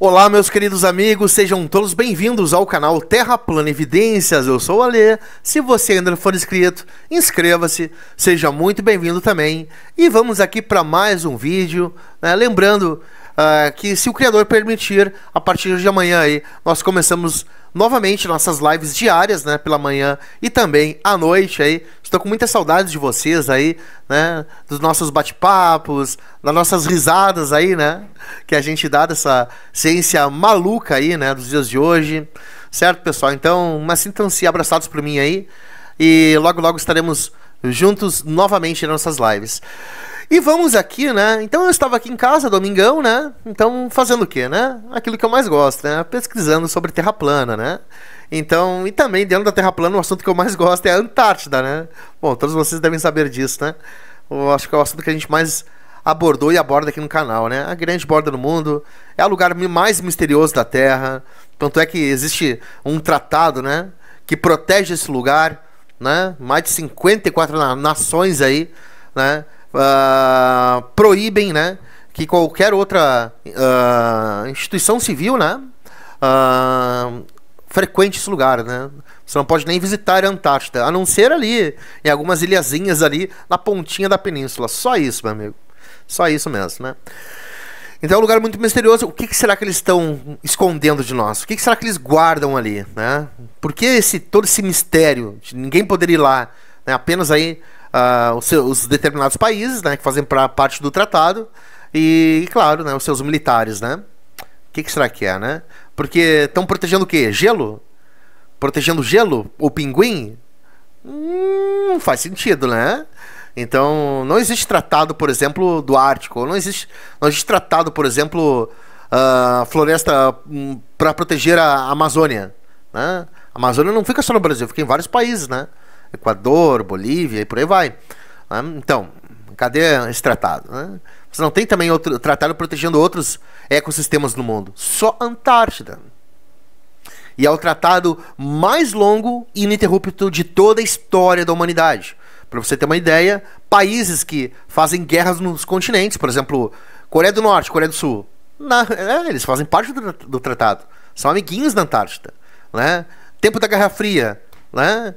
Olá, meus queridos amigos, sejam todos bem-vindos ao canal Terra Plana Evidências. Eu sou o Alê. Se você ainda não for inscrito, inscreva-se, seja muito bem-vindo também. E vamos aqui para mais um vídeo. Né? Lembrando uh, que se o Criador permitir, a partir de amanhã aí, nós começamos novamente nossas lives diárias, né, pela manhã e também à noite aí. Estou com muita saudade de vocês aí, né, dos nossos bate-papos, das nossas risadas aí, né, que a gente dá dessa ciência maluca aí, né, dos dias de hoje. Certo, pessoal? Então, mas sintam-se abraçados por mim aí e logo logo estaremos juntos novamente nas nossas lives. E vamos aqui, né? Então eu estava aqui em casa, domingão, né? Então fazendo o quê, né? Aquilo que eu mais gosto, né? Pesquisando sobre terra plana, né? Então, e também dentro da terra plana, o assunto que eu mais gosto é a Antártida, né? Bom, todos vocês devem saber disso, né? Eu acho que é o assunto que a gente mais abordou e aborda aqui no canal, né? A grande borda do mundo é o lugar mais misterioso da Terra. Tanto é que existe um tratado, né? Que protege esse lugar, né? Mais de 54 nações aí, né? Ah, proíbem, né? Que qualquer outra uh, instituição civil, né? Uh, frequente esse lugar, né? Você não pode nem visitar a Antártida, a não ser ali, em algumas ilhazinhas ali na pontinha da península. Só isso, meu amigo. Só isso mesmo, né? Então é um lugar muito misterioso. O que, que será que eles estão escondendo de nós? O que, que, será que eles guardam ali, né? Por que esse, todo esse mistério de ninguém poder ir lá, né? Apenas aí uh, os, seus, os determinados países, né, que fazem pra, parte do tratado, e, claro, né, os seus militares, né? O que, que será que é, né? Porque estão protegendo o quê? Gelo? Protegendo gelo? o pinguim? Hum, faz sentido, né? Então, não existe tratado, por exemplo, do Ártico. Não existe, não existe tratado, por exemplo, uh, floresta um, para proteger a Amazônia. Né? A Amazônia não fica só no Brasil, fica em vários países, né? Equador, Bolívia e por aí vai. Né? Então, cadê esse tratado? Né? Você não tem também outro tratado protegendo outros ecossistemas no mundo, só a Antártida. E é o tratado mais longo e ininterrupto de toda a história da humanidade. Para você ter uma ideia, países que fazem guerras nos continentes, por exemplo, Coreia do Norte, Coreia do Sul, na, é, eles fazem parte do, do, tratado, são amiguinhos da Antártida. Né? Tempo da Guerra Fria, né?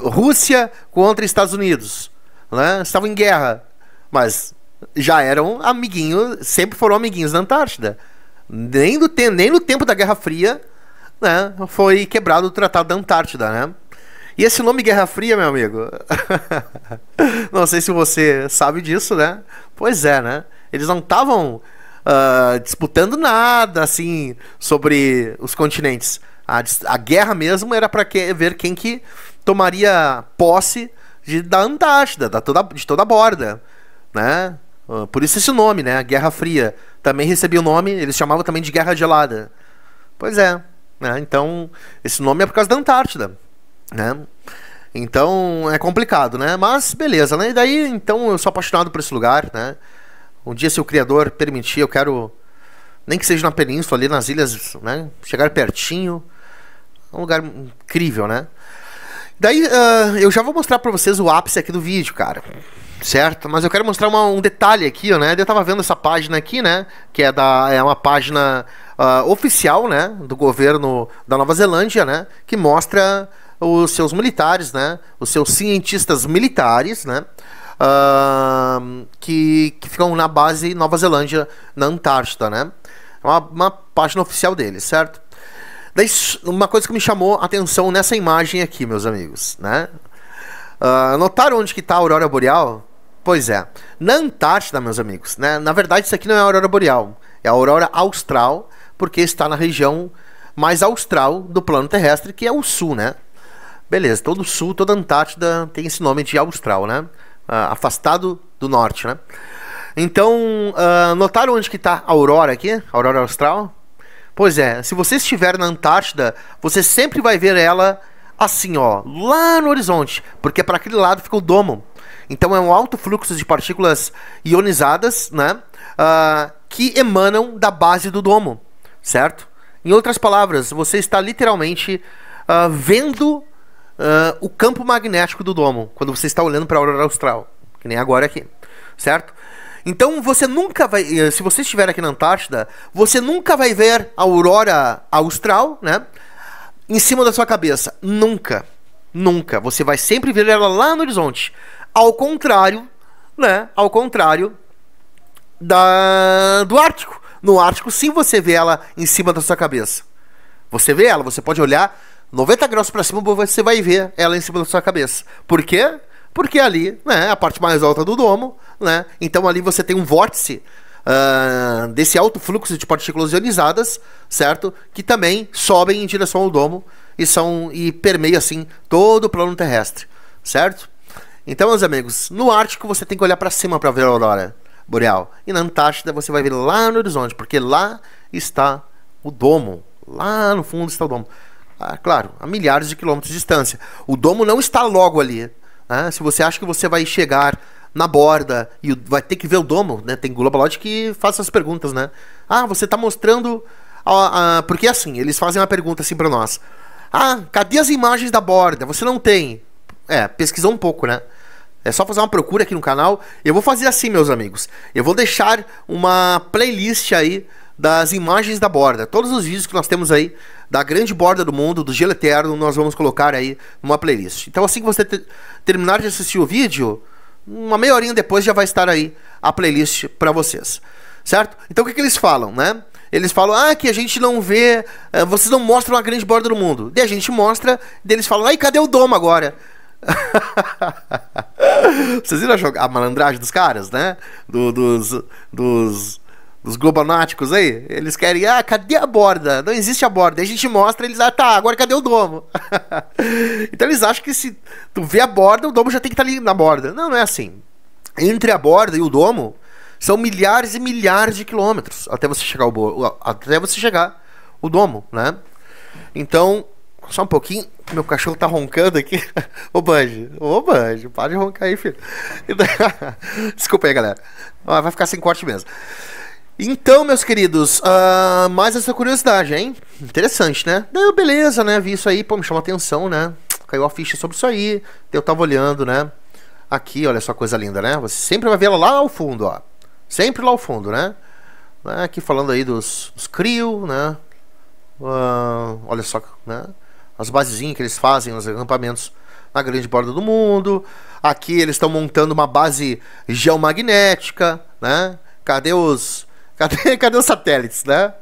Rússia contra Estados Unidos, né? Estavam em guerra, mas já eram amiguinhos, sempre foram amiguinhos da Antártida. Nem no, te nem no tempo da Guerra Fria, né? Foi quebrado o Tratado da Antártida, né? E esse nome Guerra Fria, meu amigo? não sei se você sabe disso, né? Pois é, né? Eles não estavam uh, disputando nada, assim, sobre os continentes. A, a guerra mesmo era para que, ver quem que tomaria posse de, da Antártida, da toda, de toda a borda, né? Ah, por isso esse nome, né? Guerra Fria. Também recebia o nome, eles chamavam também de Guerra Gelada. Pois é. Né? Então, esse nome é por causa da Antártida, né? Então, é complicado, né? Mas, beleza, né? E daí, então, eu sou apaixonado por esse lugar, né? Um dia, se o Criador permitir, eu quero... Nem que seja na península, ali nas ilhas, né? Chegar pertinho um lugar incrível, né? Daí uh, eu já vou mostrar para vocês o ápice aqui do vídeo, cara. Certo? Mas eu quero mostrar uma, um detalhe aqui, né? Eu tava vendo essa página aqui, né? Que é, da, é uma página uh, oficial, né? Do governo da Nova Zelândia, né? Que mostra os seus militares, né? Os seus cientistas militares, né? Uh, que, que ficam na base Nova Zelândia, na Antártida, né? É uma, uma página oficial deles, certo? Daí, uma coisa que me chamou a atenção nessa imagem aqui, meus amigos, né? Uh, notaram onde que está a aurora boreal? Pois é, na Antártida, meus amigos, né? Na verdade, isso aqui não é a aurora boreal, é a aurora austral, porque está na região mais austral do plano terrestre, que é o sul, né? Beleza, todo o sul, toda a Antártida tem esse nome de austral, né? Uh, afastado do norte, né? Então, uh, notaram onde que está a aurora aqui? A aurora austral? Pois é, se você estiver na Antártida, você sempre vai ver ela assim, ó, lá no horizonte, porque é para aquele lado fica o domo. Então é um alto fluxo de partículas ionizadas, né, uh, que emanam da base do domo, certo? Em outras palavras, você está literalmente uh, vendo uh, o campo magnético do domo quando você está olhando para a aurora austral, que nem agora aqui, certo? Então você nunca vai, eh, se você estiver aqui na Antártida, você nunca vai ver a aurora austral, né? Em cima da sua cabeça, nunca. Nunca. Você vai sempre ver ela lá no horizonte. Ao contrário, né? Ao contrário da do Ártico. No Ártico, sim, você vê ela em cima da sua cabeça. Você vê ela, você pode olhar 90 graus para cima, você vai ver ela em cima da sua cabeça. Por quê? porque ali né, é a parte mais alta do domo, né? Então ali você tem um vórtice uh, desse alto fluxo de partículas ionizadas, certo? Que também sobem em direção ao domo e são e permeiam assim todo o plano terrestre, certo? Então, meus amigos, no Ártico você tem que olhar para cima para ver a aurora boreal. E na Antártida você vai ver lá no horizonte, porque lá está o domo. Lá no fundo está o domo. Ah, claro, a milhares de quilômetros de distância. O domo não está logo ali. Né? Se você acha que você vai chegar na borda e vai ter que ver o domo, né? Tem Globaloid que faz essas perguntas, né? Ah, você está mostrando. A, a... Porque assim, eles fazem uma pergunta assim para nós. Ah, cadê as imagens da borda? Você não tem. É, pesquisou um pouco, né? É só fazer uma procura aqui no canal. Eu vou fazer assim, meus amigos. Eu vou deixar uma playlist aí das imagens da borda. Todos os vídeos que nós temos aí da grande borda do mundo, do gelo eterno, nós vamos colocar aí numa playlist. Então assim que você terminar de assistir o vídeo, uma meia horinha depois já vai estar aí a playlist para vocês. Certo? Então o que, que eles falam, né? Eles falam, ah, que a gente não vê, eh, vocês não mostram a grande borda do mundo. E a gente mostra, e eles falam, ai, cadê o domo agora? vocês viram a, a malandragem dos caras, né? Do, dos, dos dos globonáticos aí, eles querem, ah, cadê a borda? Não existe a borda. Aí a gente mostra, eles, ah, tá, agora cadê o domo? então eles acham que se tu vê a borda, o domo já tem que estar tá ali na borda. Não, não é assim. Entre a borda e o domo são milhares e milhares de quilômetros até você chegar ao bo... até você chegar o domo, né? Então, só um pouquinho, meu cachorro tá roncando aqui. Ô Banjo, ô Banjo, para de roncar aí, filho. Desculpa aí, galera. Vai ficar sem corte mesmo. Então, meus queridos, uh, mais essa curiosidade, hein? Interessante, né? beleza, né? Vi isso aí, pô, me chamou atenção, né? Caiu a ficha sobre isso aí. Eu tava olhando, né? Aqui, olha só coisa linda, né? Você sempre vai ver ela lá ao fundo, ó. Sempre lá ao fundo, né? né? Aqui falando aí dos, dos CRIO, né? Uh, olha só, né? As basezinhas que eles fazem, os acampamentos na grande borda do mundo. Aqui eles estão montando uma base geomagnética, né? Cadê os Cadê, cadê os satélites, né?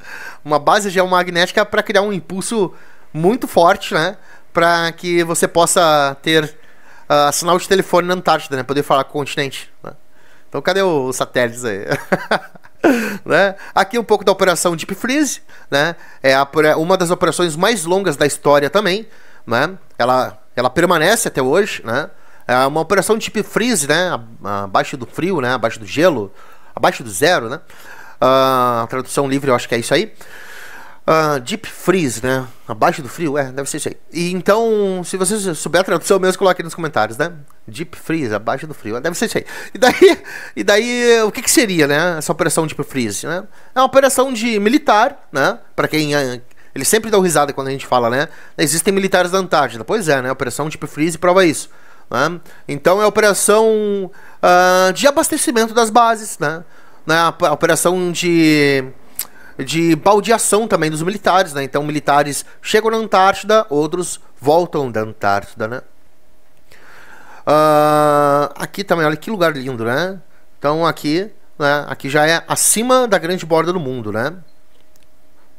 Uma base geomagnética para criar um impulso muito forte, né? Para que você possa ter uh, sinal de telefone na Antártida, né? Poder falar com o continente. Né? Então, cadê os satélites aí? né? Aqui um pouco da operação Deep Freeze, né? É a, uma das operações mais longas da história também, né? Ela, ela permanece até hoje, né? É uma operação Deep Freeze, né? Abaixo do frio, né? Abaixo do gelo, abaixo do zero, né? Uh, tradução livre, eu acho que é isso aí. Uh, deep freeze, né? Abaixo do frio? É, deve ser isso aí. E então, se você souber a tradução mesmo, coloque aí nos comentários, né? Deep freeze, abaixo do frio. Deve ser isso aí. E daí, e daí o que, que seria, né? Essa operação deep freeze, né? É uma operação de militar, né? Para quem é, eles sempre dão risada quando a gente fala, né? Existem militares da Antártida. Pois é, né? Operação Deep Freeze prova isso. Né? Então é operação uh, de abastecimento das bases, né? na né, operação de de baldeação também dos militares, né? Então militares chegam na Antártida, outros voltam da Antártida, né? Uh, aqui também, olha que lugar lindo, né? Então aqui, né? Aqui já é acima da grande borda do mundo, né?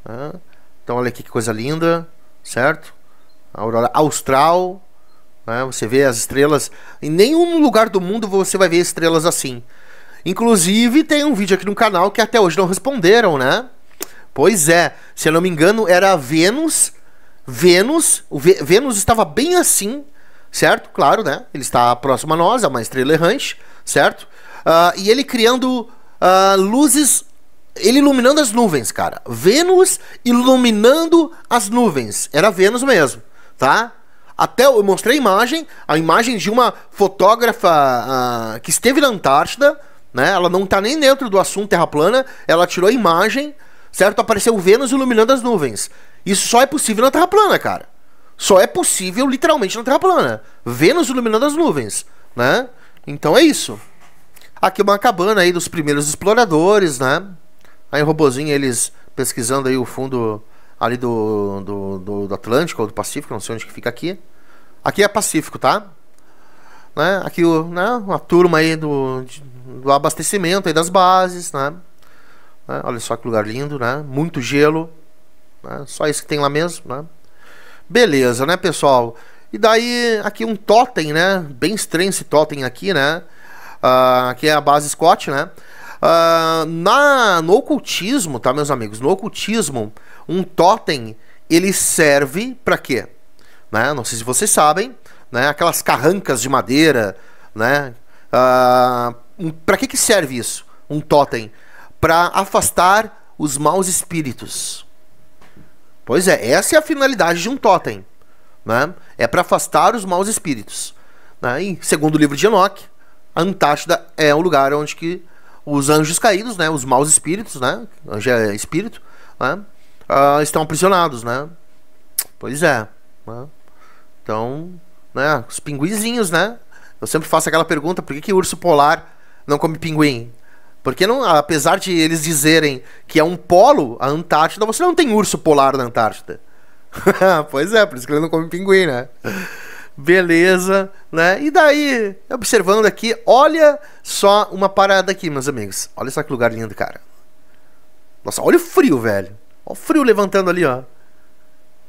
Uh, então olha aqui que coisa linda, certo? A aurora austral, né? Você vê as estrelas. Em nenhum lugar do mundo você vai ver estrelas assim. Inclusive, tem um vídeo aqui no canal que até hoje não responderam, né? Pois é, se eu não me engano, era Vênus. Vênus, o v Vênus estava bem assim, certo? Claro, né? Ele está próximo a nós, é uma estrela errante, certo? Uh, e ele criando uh, luzes, ele iluminando as nuvens, cara. Vênus iluminando as nuvens. Era Vênus mesmo, tá? Até eu mostrei a imagem, a imagem de uma fotógrafa uh, que esteve na Antártida, né? Ela não tá nem dentro do assunto Terra plana, ela tirou a imagem, certo? Apareceu Vênus iluminando as nuvens. Isso só é possível na Terra plana, cara. Só é possível literalmente na Terra plana. Vênus iluminando as nuvens, né? Então é isso. Aqui uma cabana aí dos primeiros exploradores, né? Aí o robozinho eles pesquisando aí o fundo ali do, do, do, do Atlântico ou do Pacífico, não sei onde que fica aqui. Aqui é Pacífico, tá? Né? Aqui o, né? uma turma aí do, do abastecimento aí das bases, né? né? Olha só que lugar lindo, né? Muito gelo, né? Só isso que tem lá mesmo, né? Beleza, né, pessoal? E daí aqui um totem, né? Bem estranho esse totem aqui, né? Uh, aqui é a base Scott, né? Uh, na, no ocultismo, tá, meus amigos? No ocultismo, um totem ele serve para quê? Né? Não sei se vocês sabem, né? Aquelas carrancas de madeira, né? Uh, um, para que, que serve isso? Um totem para afastar os maus espíritos. Pois é, essa é a finalidade de um totem, né? É para afastar os maus espíritos. Né? E, segundo o livro de Enoch, a Antártida é o lugar onde que os anjos caídos, né, os maus espíritos, né, anjo é espírito, né, uh, estão aprisionados, né. Pois é. Né? Então, né, os pinguizinhos, né. Eu sempre faço aquela pergunta, por que que urso polar não come pinguim. Porque não, apesar de eles dizerem que é um polo, a Antártida, você não tem urso polar na Antártida. pois é, por isso que ele não come pinguim, né? Beleza, né? E daí, observando aqui, olha só uma parada aqui, meus amigos. Olha só que lugar lindo, cara. Nossa, olha o frio, velho. Olha o frio levantando ali, ó.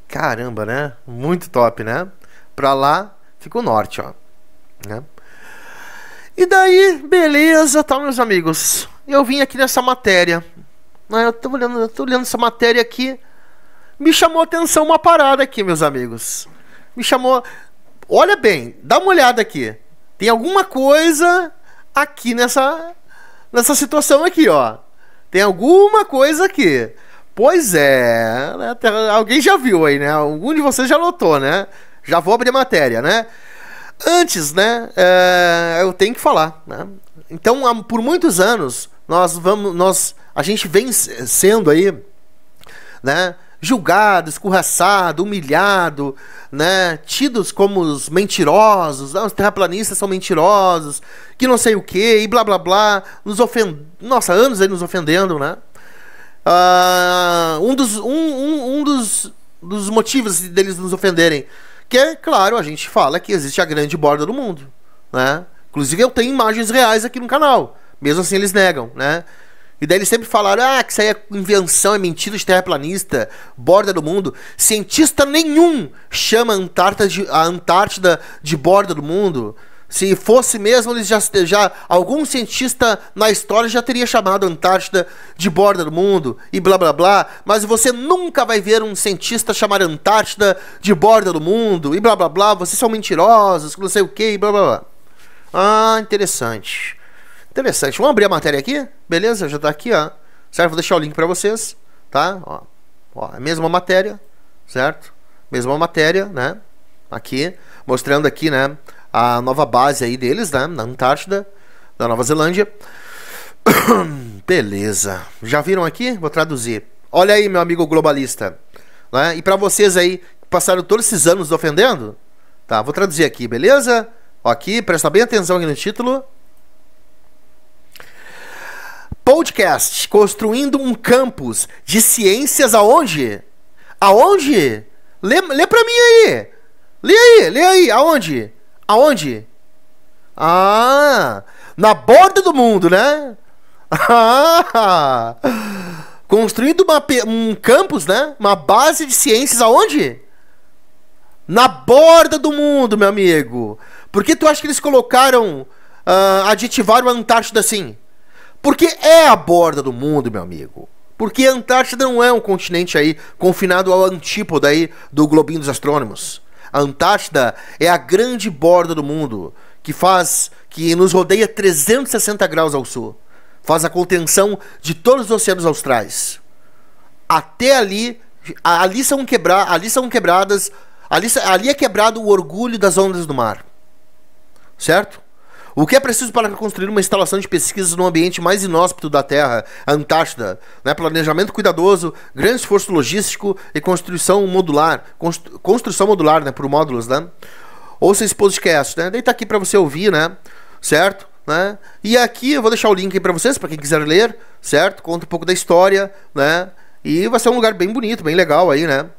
Caramba, né? Muito top, né? Pra lá fica o norte, ó. Né? E daí, beleza, tá, meus amigos? Eu vim aqui nessa matéria. Né, eu tô olhando, eu tô olhando essa matéria aqui. Me chamou a atenção uma parada aqui, meus amigos. Me chamou. Olha bem, dá uma olhada aqui. Tem alguma coisa aqui nessa nessa situação aqui, ó. Tem alguma coisa aqui. Pois é, né, alguém já viu aí, né? Algum de vocês já notou, né? Já vou abrir a matéria, né? Antes, né? É, eu tenho que falar, né? Então, há, por muitos anos, nós vamos, nós, a gente vem sendo aí, né? Julgado, escorraçado, humilhado, né? Tidos como os mentirosos, ah, os terraplanistas são mentirosos, que não sei o que, e blá blá blá, nos ofend... Nossa, anos aí nos ofendendo, né? Uh, um dos, um, um, um dos, dos motivos deles nos ofenderem que é claro, a gente fala que existe a grande borda do mundo, né? Inclusive eu tenho imagens reais aqui no canal. Mesmo assim eles negam, né? E daí eles sempre falaram: "Ah, que isso aí é invenção, é mentira de terraplanista, borda do mundo". Cientista nenhum chama a Antártida de, a Antártida de borda do mundo. Se fosse mesmo, eles já, já algum cientista na história já teria chamado a Antártida de borda do mundo e blá blá blá, mas você nunca vai ver um cientista chamar a Antártida de borda do mundo e blá blá blá, vocês são mentirosos, não sei o que e blá blá blá. Ah, interessante. Interessante. Vamos abrir a matéria aqui? Beleza? Já tá aqui, ó. Certo? Vou deixar o link para vocês, tá? Ó. ó, é a mesma matéria, certo? Mesma matéria, né? Aqui, mostrando aqui, né? a nova base aí deles, né? Na Antártida, da Nova Zelândia. Beleza. Já viram aqui? Vou traduzir. Olha aí, meu amigo globalista. Né? E para vocês aí que passaram todos esses anos ofendendo, tá? Vou traduzir aqui, beleza? Aqui, presta bem atenção aqui no título. Podcast construindo um campus de ciências aonde? Aonde? Lê, lê pra mim aí. Lê aí, lê aí, aonde? Aonde? Ah, na borda do mundo, né? Ah, construindo uma, um campus, né? Uma base de ciências aonde? Na borda do mundo, meu amigo. Por que tu acha que eles colocaram, uh, ah, a Antártida assim? Porque é a borda do mundo, meu amigo. Porque a Antártida não é um continente aí confinado ao antípodo aí do globinho dos astrônomos. A Antártida é a grande borda do mundo que faz que nos rodeia 360 graus ao sul. Faz a contenção de todos os oceanos austrais. Até ali, ali são ali são quebradas, ali, ali é quebrado o orgulho das ondas do mar. Certo? O que é preciso para construir uma instalação de pesquisas no ambiente mais inóspito da Terra, a Antártida? Né? Planejamento cuidadoso, grande esforço logístico e construção modular. Constru construção modular, né? Por módulos, né? Ouça esse podcast, né? Dei tá aqui para você ouvir, né? Certo? Né? E aqui eu vou deixar o link aí para vocês, para quem quiser ler, certo? Conta um pouco da história, né? E vai ser um lugar bem bonito, bem legal aí, né?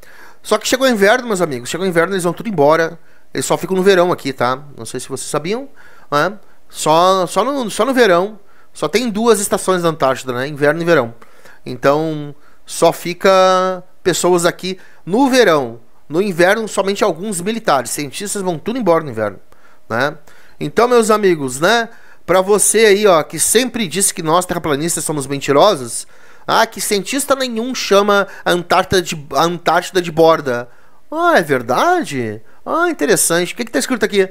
Só que chegou o inverno, meus amigos. Chegou o inverno, eles vão tudo embora. Eles só ficam no verão aqui, tá? Não sei se vocês sabiam, né? Só, só, no, só no verão. Só tem duas estações da Antártida, né? Inverno e verão. Então, só fica pessoas aqui no verão. No inverno, somente alguns militares. Cientistas vão tudo embora no inverno, né? Então, meus amigos, né? Para você aí, ó, que sempre disse que nós terraplanistas somos mentirosos, ah, que cientista nenhum chama a Antártida de, a Antártida de borda. Ah, é verdade? Ah, interessante. O que, que tá escrito aqui?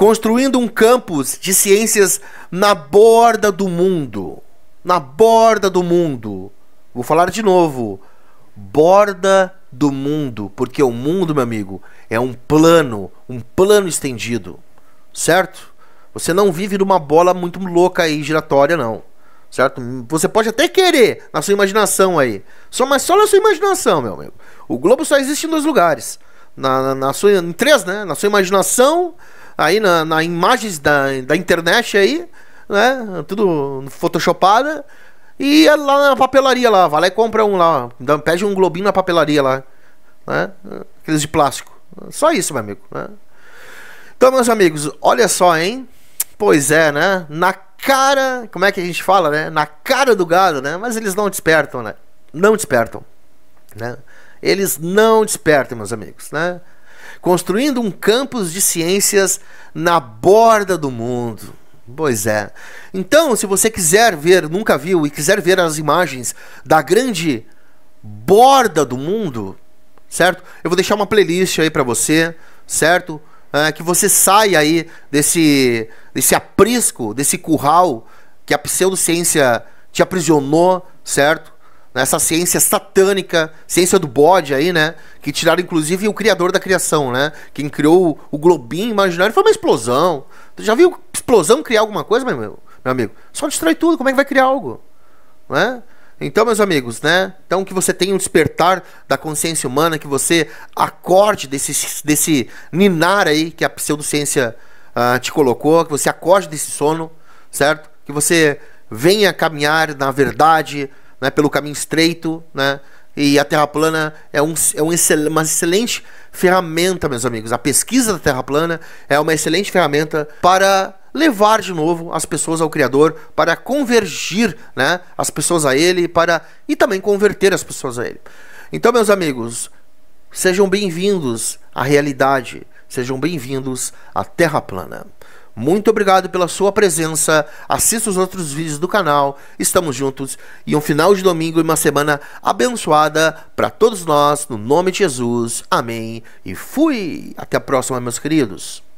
construindo um campus de ciências na borda do mundo. Na borda do mundo. Vou falar de novo. Borda do mundo, porque o mundo, meu amigo, é um plano, um plano estendido, certo? Você não vive numa bola muito louca aí giratória não, certo? Você pode até querer na sua imaginação aí, só mas só na sua imaginação, meu amigo. O globo só existe em dois lugares, na, na, na sua, em três, né? Na sua imaginação, aí na, na imagens da, da internet aí, né? Tudo photoshopada. E é lá na papelaria lá, vai lá e compra um lá, ó, pede um globinho na papelaria lá, né? Aqueles de plástico. Só isso, meu amigo, né? Então, meus amigos, olha só, hein? Pois é, né? Na cara, como é que a gente fala, né? Na cara do gado, né? Mas eles não despertam, né? Não despertam, né? Eles não despertam, meus amigos, né? construindo um campus de ciências na borda do mundo. Pois é. Então, se você quiser ver, nunca viu, e quiser ver as imagens da grande borda do mundo, certo? Eu vou deixar uma playlist aí para você, certo? É, que você saia aí desse, desse aprisco, desse curral que a pseudociência te aprisionou, certo? nessa né? ciência satânica, ciência do bode aí, né? Que tiraram inclusive o criador da criação, né? Quem criou o globinho imaginário foi uma explosão. Tu já viu explosão criar alguma coisa, meu, meu amigo? Só destrói tudo, como é que vai criar algo? Né? Então, meus amigos, né? Então que você tenha um despertar da consciência humana, que você acorde desse, desse ninar aí que a pseudociência uh, te colocou, que você acorde desse sono, certo? Que você venha caminhar na verdade, né, pelo caminho estreito, né? E a Terra plana é, um, é um excel, uma excelente ferramenta, meus amigos. A pesquisa da Terra plana é uma excelente ferramenta para levar de novo as pessoas ao Criador, para convergir né, as pessoas a Ele para, e também converter as pessoas a Ele. Então, meus amigos, sejam bem-vindos à realidade, sejam bem-vindos à Terra plana. Muito obrigado pela sua presença. Assista os outros vídeos do canal. Estamos juntos e um final de domingo e uma semana abençoada para todos nós, no nome de Jesus. Amém. E fui. Até a próxima, meus queridos.